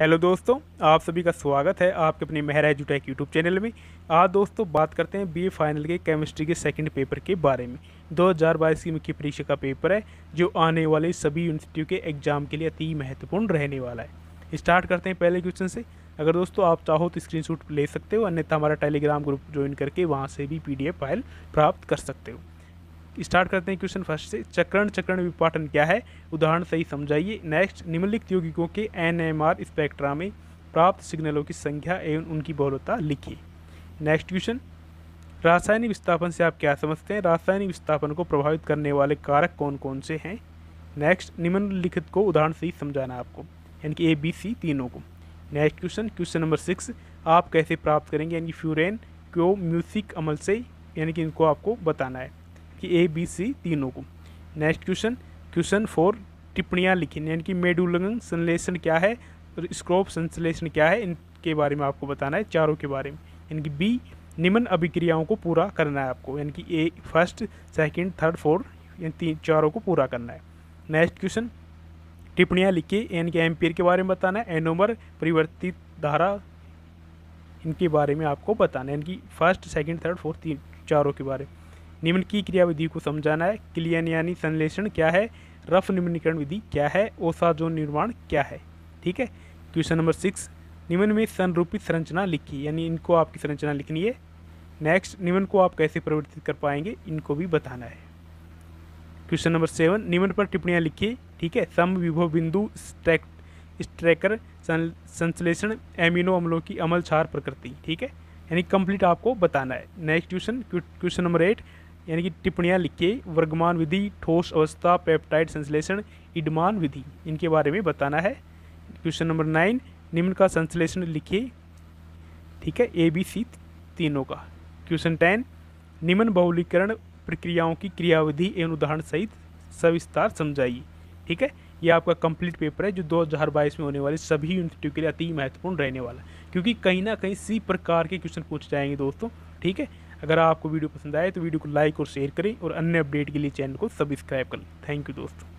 hello दोस्तों आप सभी का स्वागत है आपके अपने महरा एजुटेक यूट्यूब चैनल में आज दोस्तों बात करते हैं बी फाइनल के केमिस्ट्री के सेकंड पेपर के बारे में 2022 की मुख्य परीक्षा का पेपर है जो आने वाले सभी यूनिवर्सिटियों के एग्जाम के लिए अति महत्वपूर्ण रहने वाला है स्टार्ट करते हैं पहले क्वेश्चन से अगर दोस्तों आप चाहो तो स्क्रीन ले सकते हो अन्यथा हमारा टेलीग्राम ग्रुप ज्वाइन करके वहाँ से भी पी फाइल प्राप्त कर सकते हो स्टार्ट करते हैं क्वेश्चन फर्स्ट से चक्रण चक्रण विपाटन क्या है उदाहरण सही समझाइए नेक्स्ट निम्नलिखित यौगिकों के एन एम आर स्पेक्ट्रा में प्राप्त सिग्नलों की संख्या एवं उनकी बहुलता लिखिए नेक्स्ट क्वेश्चन रासायनिक विस्थापन से आप क्या समझते हैं रासायनिक विस्थापन को प्रभावित करने वाले कारक कौन कौन से हैं नेक्स्ट निम्नलिखित को उदाहरण से ही समझाना आपको यानी कि ए बी सी तीनों को next question question number six आप कैसे प्राप्त करेंगे यानी कि फ्यूरेन क्यो म्यूसिक अमल से यानी कि इनको आपको बताना है कि ए बी सी तीनों को नेक्स्ट क्वेश्चन क्वेश्चन फोर टिप्पणियाँ लिखी यानी कि मेडुलंग संश्लेषण क्या है और स्क्रोप संश्लेषण क्या है इनके बारे में आपको बताना है चारों के बारे में यानी कि बी निम्न अभिक्रियाओं को पूरा करना है आपको यानी कि A first second third fourth इन तीन चारों को पूरा करना है नेक्स्ट क्वेश्चन टिप्पणियाँ लिखिए यानी कि एम्पियर के बारे में बताना है एनोमर परिवर्तित धारा इनके बारे में आपको बताना है यानी कि फर्स्ट सेकंड थर्ड फोर्थ तीन चारों के बारे में निम्न की क्रिया विधि को समझाना है क्लियन यानी संश्लेषण क्या है रफ निम्नीकरण विधि क्या है ओसाजोन निर्माण क्या है ठीक है क्वेश्चन नंबर सिक्स निम्न में संरूपित संरचना लिखी यानी इनको आपकी संरचना लिखनी है नेक्स्ट निम्न को आप कैसे परिवर्तित कर पाएंगे इनको भी बताना है क्वेश्चन नंबर सेवन निम्न पर टिप्पणियाँ लिखिए ठीक है सम विभो बिंदु स्ट्रैक स्ट्रैकर संश्लेषण एमिनो अम्लों की अमल छार प्रकृति ठीक है यानी कंप्लीट आपको बताना है next question question number eight यानी कि टिप्पणियाँ लिख के वर्गमान विधि ठोस अवस्था पेप्टाइड संश्लेषण इडमान विधि इनके बारे में बताना है क्वेश्चन नंबर नाइन निम्न का संश्लेषण लिखिए ठीक है ए बी सी तीनों का क्वेश्चन टेन निम्न बहुलीकरण प्रक्रियाओं की क्रियाविधि एवं उदाहरण सहित सविस्तार समझाइए ठीक है ये आपका कंप्लीट पेपर है जो 2022 में होने वाले सभी यूनिवर्सिटी के लिए अति महत्वपूर्ण रहने वाला है क्योंकि कहीं ना कहीं सी प्रकार के क्वेश्चन पूछ जाएंगे दोस्तों ठीक है अगर आपको वीडियो पसंद आए तो वीडियो को लाइक और शेयर करें और अन्य अपडेट के लिए चैनल को सब्सक्राइब करें थैंक यू दोस्तों